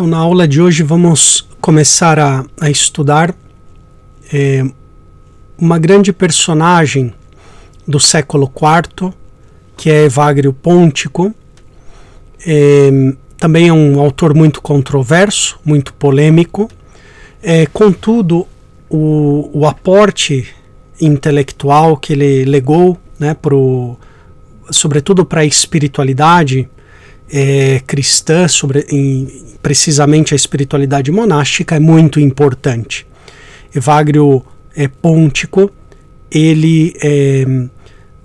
Então, na aula de hoje, vamos começar a, a estudar é, uma grande personagem do século IV, que é Evagrio Pontico. É, também é um autor muito controverso, muito polêmico. É, contudo, o, o aporte intelectual que ele legou, né, pro, sobretudo para a espiritualidade, é, cristã, sobre, em, precisamente a espiritualidade monástica, é muito importante. Evagrio é, Pontico, ele é,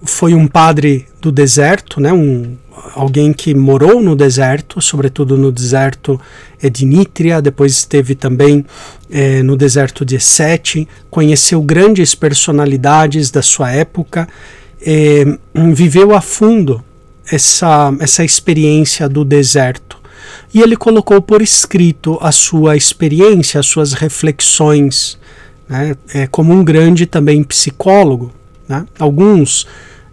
foi um padre do deserto, né, um, alguém que morou no deserto, sobretudo no deserto é, de Nítria, depois esteve também é, no deserto de Sete, conheceu grandes personalidades da sua época, é, viveu a fundo essa, essa experiência do deserto. E ele colocou por escrito a sua experiência, as suas reflexões, né? é, como um grande também psicólogo. Né? Alguns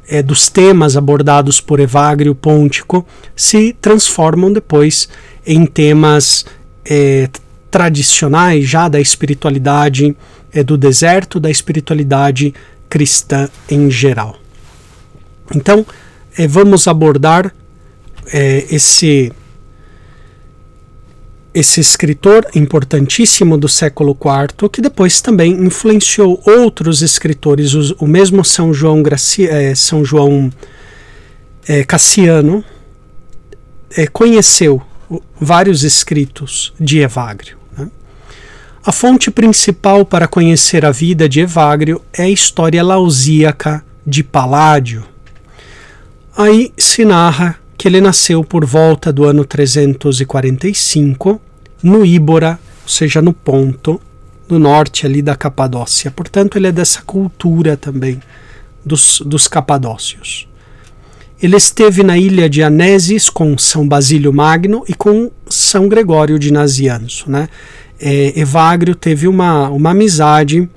é, dos temas abordados por Evagrio Pontico se transformam depois em temas é, tradicionais já da espiritualidade é, do deserto, da espiritualidade cristã em geral. Então, é, vamos abordar é, esse esse escritor importantíssimo do século IV, que depois também influenciou outros escritores, o, o mesmo São João, Graci, é, São João é, Cassiano, é, conheceu vários escritos de Evagrio. Né? A fonte principal para conhecer a vida de Evagrio é a história lausíaca de Paládio, Aí se narra que ele nasceu por volta do ano 345 no Íbora, ou seja, no Ponto, no norte ali da Capadócia. Portanto, ele é dessa cultura também dos, dos capadócios. Ele esteve na ilha de Anésis com São Basílio Magno e com São Gregório de Nazianzo. Né? É, Evagrio teve uma, uma amizade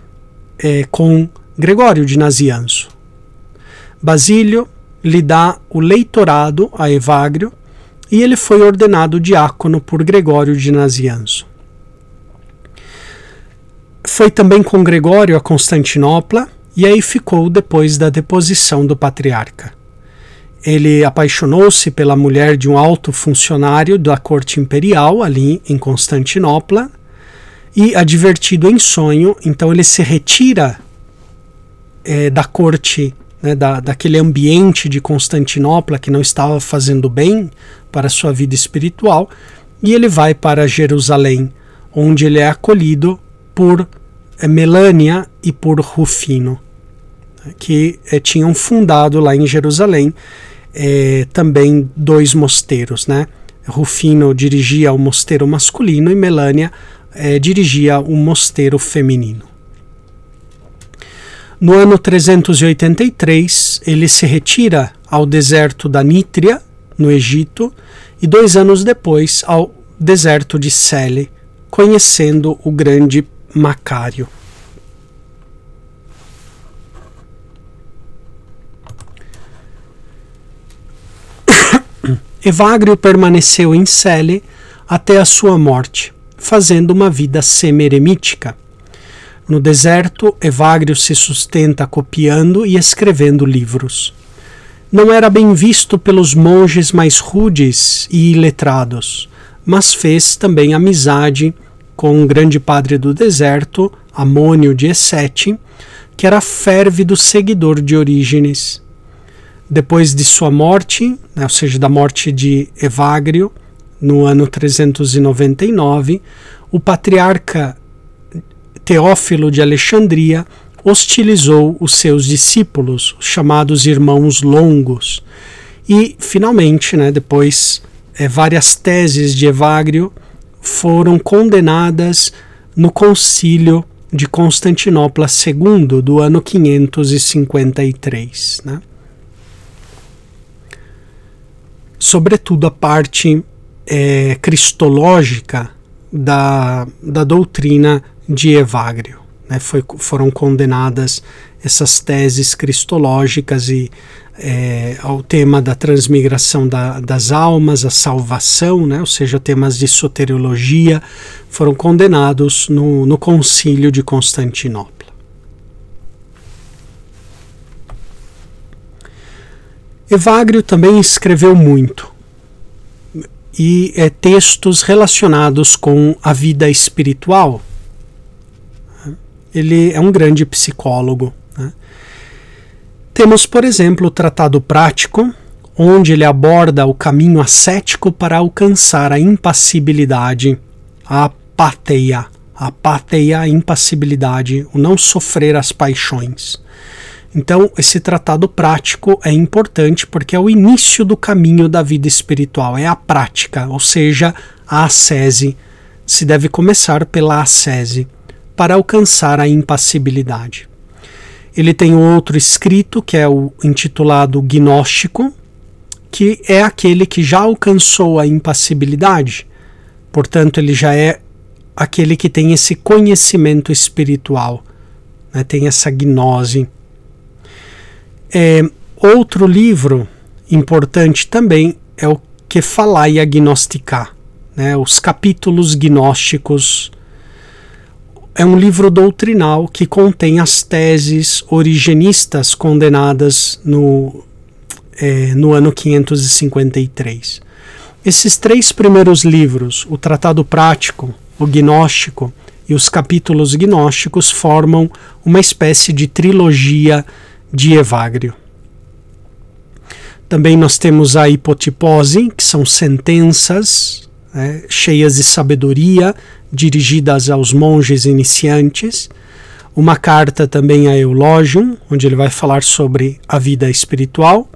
é, com Gregório de Nazianzo. Basílio lhe dá o leitorado a Evagrio e ele foi ordenado diácono por Gregório de Nazianzo. Foi também com Gregório a Constantinopla e aí ficou depois da deposição do patriarca. Ele apaixonou-se pela mulher de um alto funcionário da corte imperial ali em Constantinopla e, advertido em sonho, então ele se retira é, da corte né, da, daquele ambiente de Constantinopla que não estava fazendo bem para a sua vida espiritual, e ele vai para Jerusalém, onde ele é acolhido por eh, Melânia e por Rufino, que é, tinham fundado lá em Jerusalém é, também dois mosteiros. Né? Rufino dirigia o mosteiro masculino e Melânia é, dirigia o mosteiro feminino. No ano 383, ele se retira ao deserto da Nítria, no Egito, e dois anos depois ao deserto de Sele, conhecendo o grande Macário. Evagrio permaneceu em Sele até a sua morte, fazendo uma vida semeremítica. No deserto, Evagrio se sustenta copiando e escrevendo livros. Não era bem visto pelos monges mais rudes e iletrados, mas fez também amizade com um grande padre do deserto, Amônio de Essete, que era férvido seguidor de Orígenes. Depois de sua morte, né, ou seja, da morte de Evagrio, no ano 399, o patriarca Teófilo de Alexandria hostilizou os seus discípulos, chamados irmãos longos. E, finalmente, né, depois, é, várias teses de Evagrio foram condenadas no concílio de Constantinopla II do ano 553. Né? Sobretudo a parte é, cristológica da, da doutrina de Evagrio. Né? Foi, foram condenadas essas teses cristológicas e é, ao tema da transmigração da, das almas, a salvação, né? ou seja, temas de soteriologia, foram condenados no, no concílio de Constantinopla. Evagrio também escreveu muito e é, textos relacionados com a vida espiritual, ele é um grande psicólogo. Né? Temos, por exemplo, o Tratado Prático, onde ele aborda o caminho ascético para alcançar a impassibilidade, a apateia, a apateia, a impassibilidade, o não sofrer as paixões. Então, esse tratado prático é importante porque é o início do caminho da vida espiritual, é a prática, ou seja, a ascese. Se deve começar pela ascese para alcançar a impassibilidade. Ele tem outro escrito, que é o intitulado Gnóstico, que é aquele que já alcançou a impassibilidade, portanto, ele já é aquele que tem esse conhecimento espiritual, né, tem essa gnose. É, outro livro importante também é o que e Agnosticar, né, os capítulos gnósticos é um livro doutrinal que contém as teses origenistas condenadas no, é, no ano 553. Esses três primeiros livros, o Tratado Prático, o Gnóstico e os capítulos gnósticos, formam uma espécie de trilogia de Evagrio. Também nós temos a hipotipose, que são sentenças né, cheias de sabedoria, dirigidas aos monges iniciantes. Uma carta também a Eulogium, onde ele vai falar sobre a vida espiritual.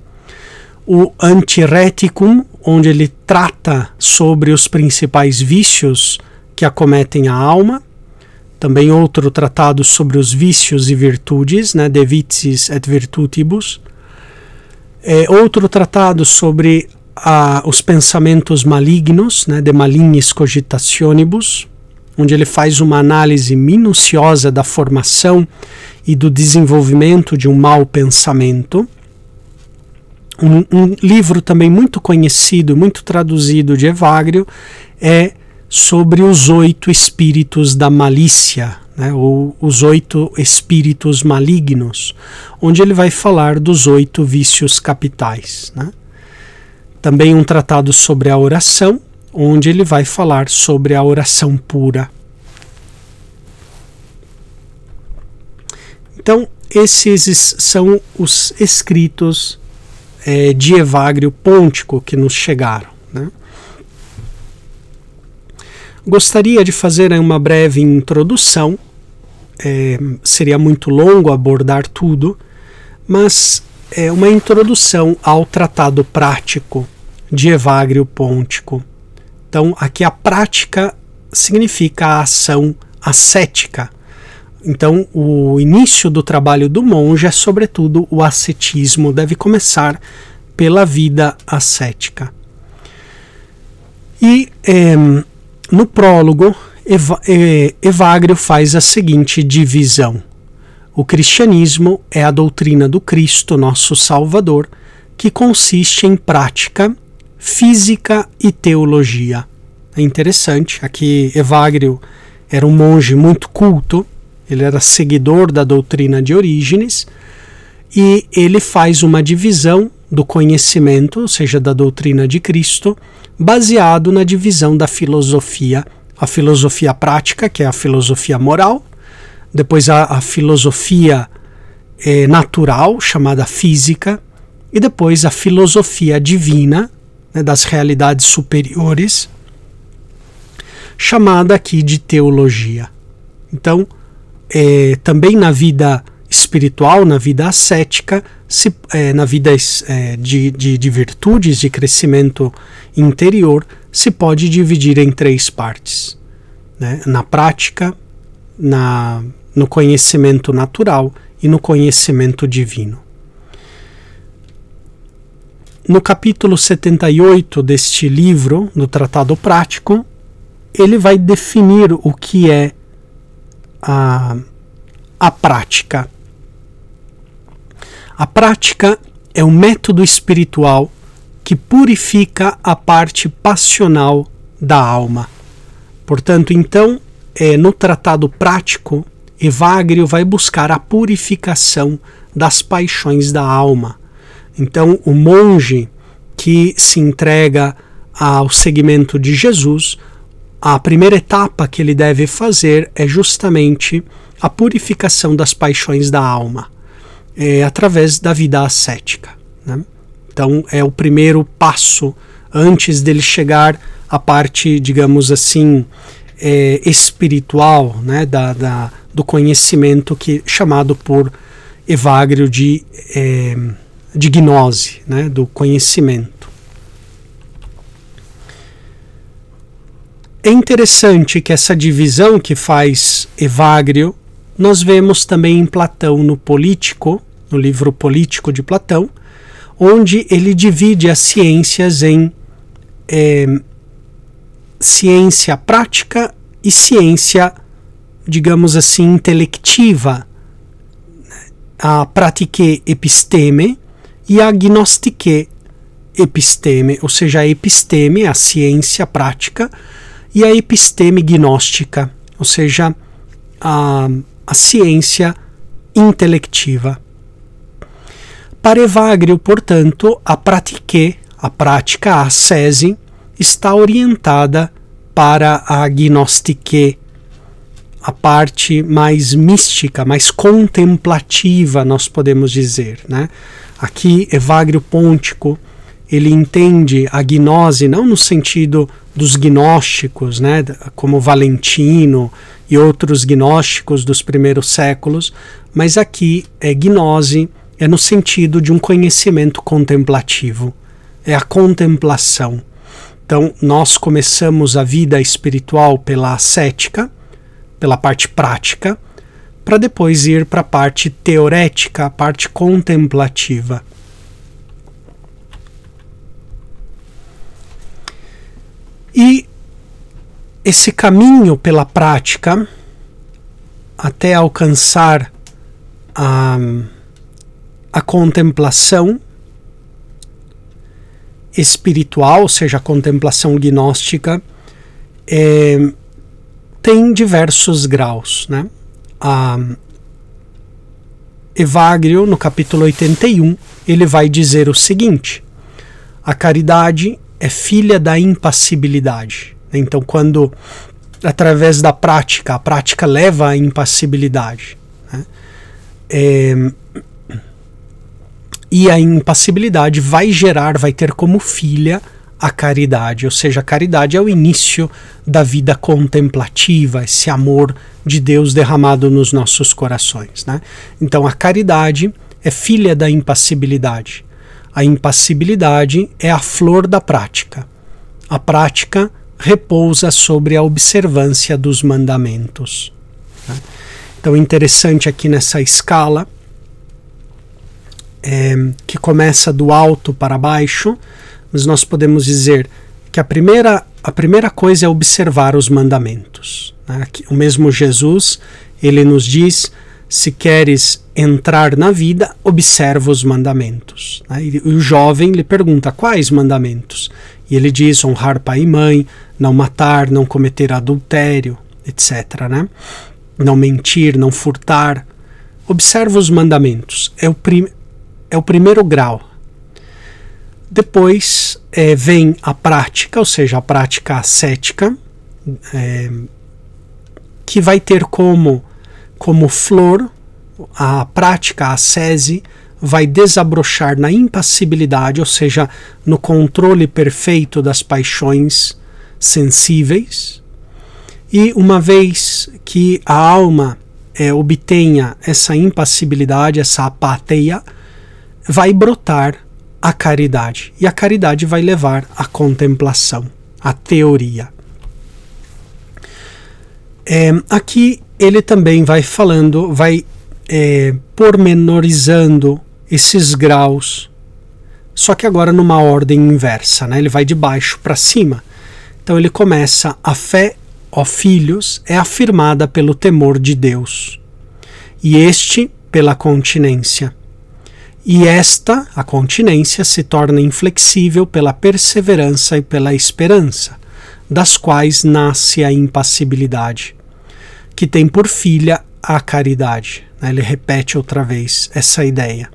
O Antireticum, onde ele trata sobre os principais vícios que acometem a alma. Também outro tratado sobre os vícios e virtudes, né, De et Virtutibus. É, outro tratado sobre a, os pensamentos malignos, né, de malignis cogitationibus, onde ele faz uma análise minuciosa da formação e do desenvolvimento de um mau pensamento. Um, um livro também muito conhecido, muito traduzido de Evagrio, é sobre os oito espíritos da malícia, né, ou os oito espíritos malignos, onde ele vai falar dos oito vícios capitais. Né? Também um tratado sobre a oração, onde ele vai falar sobre a oração pura. Então, esses são os escritos é, de Evagrio Pontico que nos chegaram. Né? Gostaria de fazer uma breve introdução, é, seria muito longo abordar tudo, mas é uma introdução ao tratado prático de Evagrio Pontico. Então, aqui a prática significa a ação ascética. Então, o início do trabalho do monge é, sobretudo, o ascetismo. Deve começar pela vida ascética. E eh, no prólogo, Eva, eh, Evagrio faz a seguinte divisão: O cristianismo é a doutrina do Cristo, nosso Salvador, que consiste em prática Física e Teologia. É interessante, aqui Evagrio era um monge muito culto, ele era seguidor da doutrina de Orígenes, e ele faz uma divisão do conhecimento, ou seja, da doutrina de Cristo, baseado na divisão da filosofia, a filosofia prática, que é a filosofia moral, depois a, a filosofia eh, natural, chamada física, e depois a filosofia divina, né, das realidades superiores, chamada aqui de teologia. Então, é, também na vida espiritual, na vida ascética, se, é, na vida é, de, de, de virtudes, de crescimento interior, se pode dividir em três partes: né? na prática, na, no conhecimento natural e no conhecimento divino no capítulo 78 deste livro, no Tratado Prático, ele vai definir o que é a, a prática. A prática é um método espiritual que purifica a parte passional da alma. Portanto, então, é, no tratado prático, Evagrio vai buscar a purificação das paixões da alma então, o monge que se entrega ao segmento de Jesus, a primeira etapa que ele deve fazer é justamente a purificação das paixões da alma, é, através da vida ascética. Né? Então, é o primeiro passo antes dele chegar à parte, digamos assim, é, espiritual né? da, da, do conhecimento que é chamado por Evagrio de. É, de gnose, né, do conhecimento. É interessante que essa divisão que faz Evagrio, nós vemos também em Platão no Político, no livro Político de Platão, onde ele divide as ciências em é, ciência prática e ciência, digamos assim, intelectiva, a pratique episteme, e a agnostique episteme, ou seja, a episteme é a ciência prática e a episteme gnóstica, ou seja, a, a ciência intelectiva. Para Evagrio, portanto, a pratique, a prática, a sese, está orientada para a gnostique, a parte mais mística, mais contemplativa, nós podemos dizer, né? Aqui, Evagrio Pontico, ele entende a gnose não no sentido dos gnósticos, né, como Valentino e outros gnósticos dos primeiros séculos, mas aqui é gnose é no sentido de um conhecimento contemplativo, é a contemplação. Então, nós começamos a vida espiritual pela ascética, pela parte prática, para depois ir para a parte teorética, a parte contemplativa. E esse caminho pela prática até alcançar a, a contemplação espiritual, ou seja, a contemplação gnóstica, é, tem diversos graus. Né? a Evagrio, no capítulo 81, ele vai dizer o seguinte: a caridade é filha da impassibilidade. Então, quando através da prática, a prática leva à impassibilidade. Né? É, e a impassibilidade vai gerar, vai ter como filha a caridade, ou seja, a caridade é o início da vida contemplativa, esse amor de Deus derramado nos nossos corações. Né? Então, a caridade é filha da impassibilidade. A impassibilidade é a flor da prática. A prática repousa sobre a observância dos mandamentos. Né? Então, interessante aqui nessa escala, é, que começa do alto para baixo mas nós podemos dizer que a primeira, a primeira coisa é observar os mandamentos. Né? O mesmo Jesus, ele nos diz, se queres entrar na vida, observa os mandamentos. Né? E o jovem lhe pergunta, quais mandamentos? E ele diz, honrar pai e mãe, não matar, não cometer adultério, etc. Né? Não mentir, não furtar. Observa os mandamentos. É o, prim é o primeiro grau depois é, vem a prática, ou seja, a prática ascética, é, que vai ter como, como flor a prática ascese, vai desabrochar na impassibilidade, ou seja, no controle perfeito das paixões sensíveis. E uma vez que a alma é, obtenha essa impassibilidade, essa apatia, vai brotar a caridade. E a caridade vai levar à contemplação, à teoria. É, aqui ele também vai falando, vai é, pormenorizando esses graus, só que agora numa ordem inversa, né? ele vai de baixo para cima. Então ele começa: a fé, ó filhos, é afirmada pelo temor de Deus, e este pela continência. E esta, a continência, se torna inflexível pela perseverança e pela esperança, das quais nasce a impassibilidade, que tem por filha a caridade. Né, ele repete outra vez essa ideia.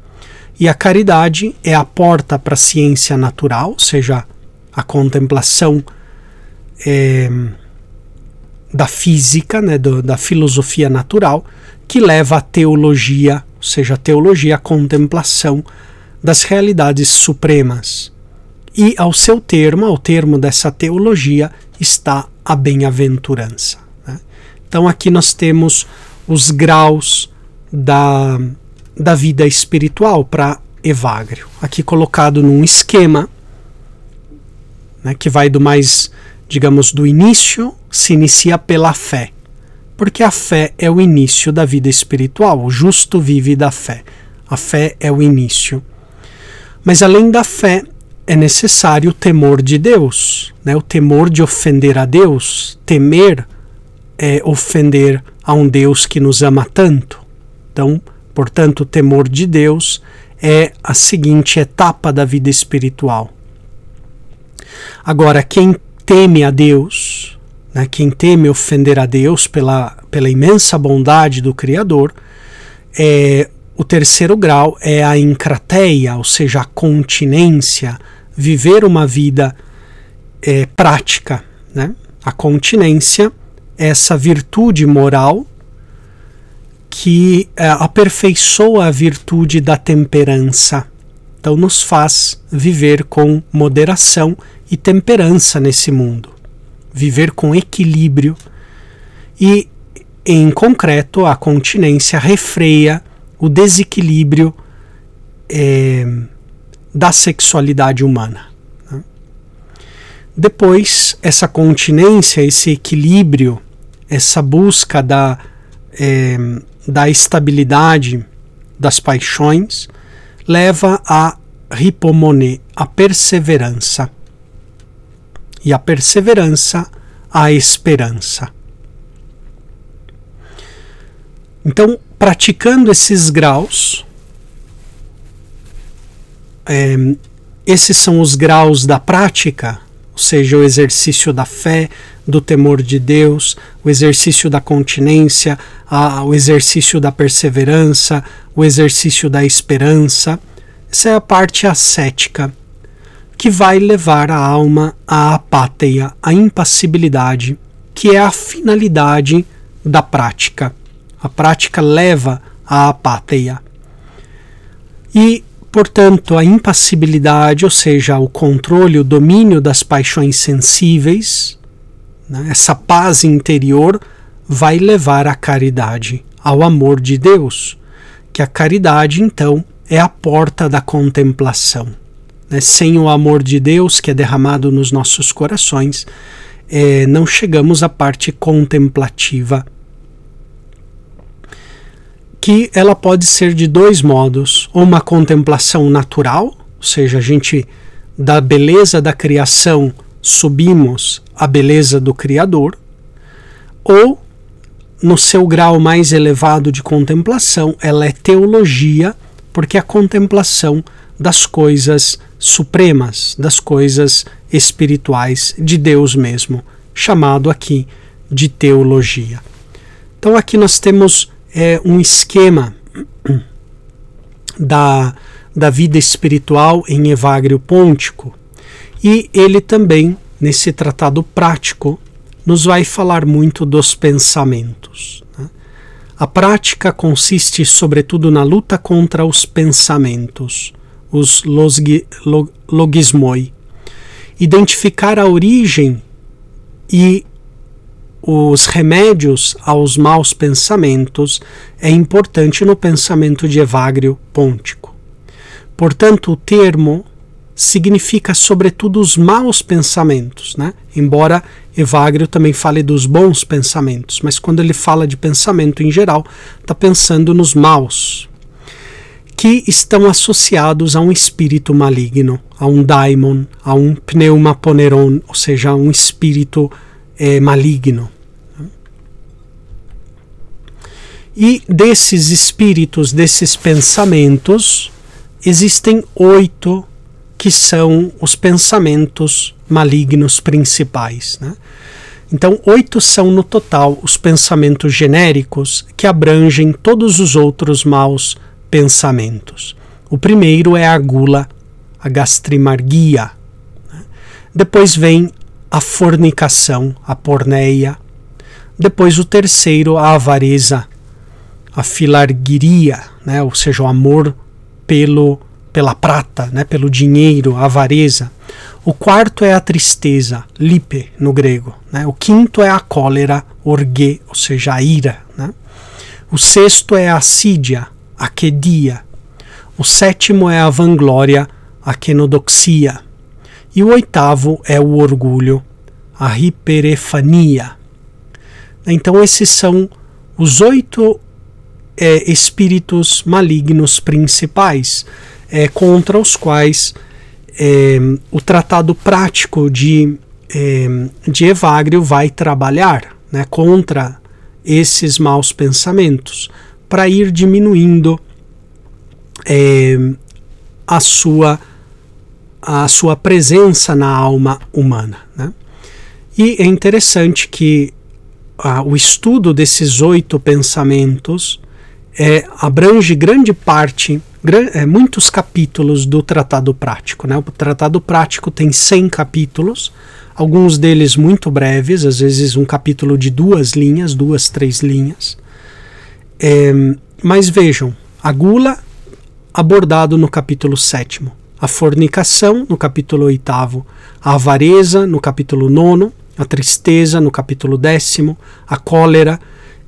E a caridade é a porta para a ciência natural, ou seja, a contemplação é, da física, né, do, da filosofia natural, que leva à teologia ou seja, a teologia, a contemplação das realidades supremas. E ao seu termo, ao termo dessa teologia, está a bem-aventurança. Né? Então aqui nós temos os graus da, da vida espiritual para Evagrio, aqui colocado num esquema né, que vai do mais, digamos, do início, se inicia pela fé porque a fé é o início da vida espiritual. O justo vive da fé. A fé é o início. Mas além da fé, é necessário o temor de Deus, né? o temor de ofender a Deus. Temer é ofender a um Deus que nos ama tanto. Então, portanto, o temor de Deus é a seguinte etapa da vida espiritual. Agora, quem teme a Deus, né? Quem teme ofender a Deus pela, pela imensa bondade do Criador, é, o terceiro grau é a encrateia, ou seja, a continência, viver uma vida é, prática. Né? A continência, essa virtude moral que é, aperfeiçoa a virtude da temperança. Então, nos faz viver com moderação e temperança nesse mundo viver com equilíbrio e, em concreto, a continência refreia o desequilíbrio é, da sexualidade humana. Né? Depois, essa continência, esse equilíbrio, essa busca da, é, da estabilidade das paixões leva a ripomoné, a perseverança e a perseverança, a esperança. Então, praticando esses graus, é, esses são os graus da prática, ou seja, o exercício da fé, do temor de Deus, o exercício da continência, a, o exercício da perseverança, o exercício da esperança. Essa é a parte ascética que vai levar a alma à apátia, à impassibilidade, que é a finalidade da prática. A prática leva à apátia E, portanto, a impassibilidade, ou seja, o controle, o domínio das paixões sensíveis, né, essa paz interior, vai levar à caridade, ao amor de Deus, que a caridade, então, é a porta da contemplação né, sem o amor de Deus que é derramado nos nossos corações, é, não chegamos à parte contemplativa. Que ela pode ser de dois modos: uma contemplação natural, ou seja, a gente da beleza da criação subimos à beleza do Criador, ou no seu grau mais elevado de contemplação, ela é teologia, porque é a contemplação das coisas supremas, das coisas espirituais de Deus mesmo, chamado aqui de teologia. Então aqui nós temos é, um esquema da, da vida espiritual em Evagrio Pontico e ele também, nesse tratado prático, nos vai falar muito dos pensamentos. Né? A prática consiste, sobretudo, na luta contra os pensamentos os losgi, log, logismoi. Identificar a origem e os remédios aos maus pensamentos é importante no pensamento de Evagrio Pontico Portanto, o termo significa sobretudo os maus pensamentos, né? Embora Evagrio também fale dos bons pensamentos, mas quando ele fala de pensamento em geral, está pensando nos maus que estão associados a um espírito maligno, a um daimon, a um pneumaponeron, ou seja, a um espírito é, maligno. E desses espíritos, desses pensamentos, existem oito que são os pensamentos malignos principais. Né? Então, oito são no total os pensamentos genéricos que abrangem todos os outros maus pensamentos. O primeiro é a gula, a gastrimargia. Né? Depois vem a fornicação, a porneia. Depois o terceiro, a avareza, a filargiria, né? ou seja, o amor pelo pela prata, né? pelo dinheiro, a avareza. O quarto é a tristeza, lipe no grego. Né? O quinto é a cólera, orgue, ou seja, a ira. Né? O sexto é a assídia, dia O sétimo é a vanglória, a quenodoxia. E o oitavo é o orgulho, a hiperefania. Então, esses são os oito é, espíritos malignos principais, é, contra os quais é, o tratado prático de, é, de Evagrio vai trabalhar, né, contra esses maus pensamentos para ir diminuindo é, a, sua, a sua presença na alma humana. Né? E é interessante que ah, o estudo desses oito pensamentos é, abrange grande parte, gran, é, muitos capítulos do Tratado Prático. Né? O Tratado Prático tem 100 capítulos, alguns deles muito breves, às vezes um capítulo de duas linhas, duas, três linhas. É, mas vejam, a gula abordado no capítulo 7, a fornicação no capítulo 8, a avareza no capítulo 9, a tristeza no capítulo 10, a cólera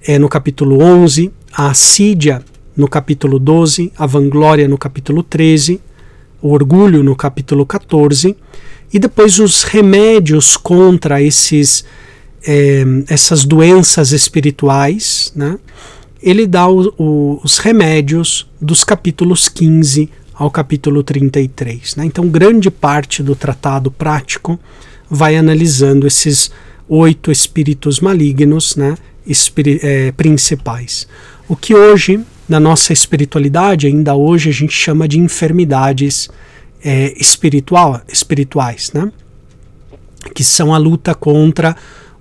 é, no capítulo 11, a assídia no capítulo 12, a vanglória no capítulo 13, o orgulho no capítulo 14, e depois os remédios contra esses, é, essas doenças espirituais, né? ele dá o, o, os remédios dos capítulos 15 ao capítulo 33. Né? Então, grande parte do tratado prático vai analisando esses oito espíritos malignos né? Espiri é, principais. O que hoje, na nossa espiritualidade, ainda hoje a gente chama de enfermidades é, espiritual, espirituais, né? que são a luta contra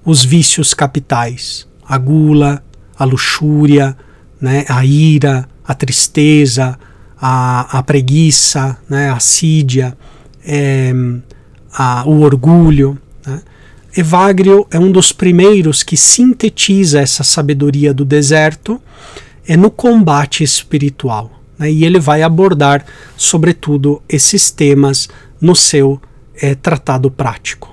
os vícios capitais, a gula, a luxúria, né, a ira, a tristeza, a, a preguiça, né, a assídia, é, a, o orgulho. Né. Evagrio é um dos primeiros que sintetiza essa sabedoria do deserto é no combate espiritual. Né, e ele vai abordar, sobretudo, esses temas no seu é, tratado prático.